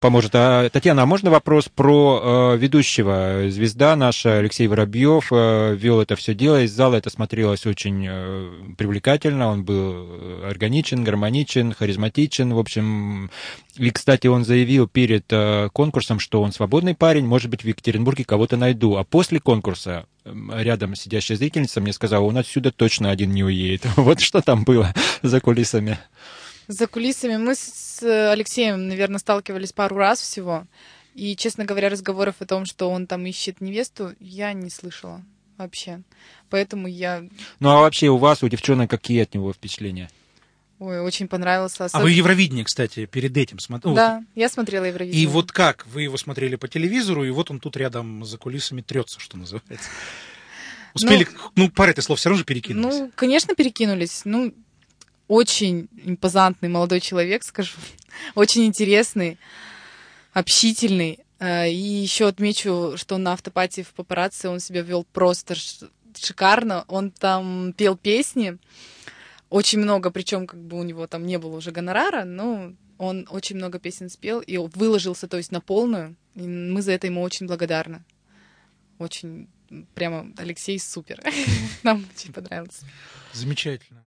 поможет. А, Татьяна, а можно вопрос про э, ведущего? Звезда наша, Алексей Воробьев, э, вел это все дело, из зала это смотрелось очень э, привлекательно, он был э, органичен, гармоничен, харизматичен, в общем. И, кстати, он заявил перед э, конкурсом, что он свободный парень, может быть, в Екатеринбурге кого-то найду. А после конкурса рядом сидящая зрительница мне сказала, он отсюда точно один не уедет. Вот что там было за кулисами. За кулисами мы с э, Алексеем, наверное, сталкивались пару раз всего. И, честно говоря, разговоров о том, что он там ищет невесту, я не слышала вообще. Поэтому я... Ну а вообще у вас, у девчонок, какие от него впечатления? Ой, очень понравился. Особ... А вы Евровидение, кстати, перед этим смотрели? Ну, да, я смотрела Евровидение. И вот как? Вы его смотрели по телевизору, и вот он тут рядом за кулисами трется, что называется. Успели, ну, ну пары ты слов все равно же перекинулись. Ну, конечно, перекинулись. Ну, очень импозантный молодой человек, скажу, очень интересный, общительный. Э, и еще отмечу, что на автопатии в папарацци он себя вел просто шикарно. Он там пел песни, очень много, причем как бы у него там не было уже гонорара, но он очень много песен спел и выложился, то есть на полную. И мы за это ему очень благодарны. Очень прямо Алексей супер. Нам очень понравилось. Замечательно.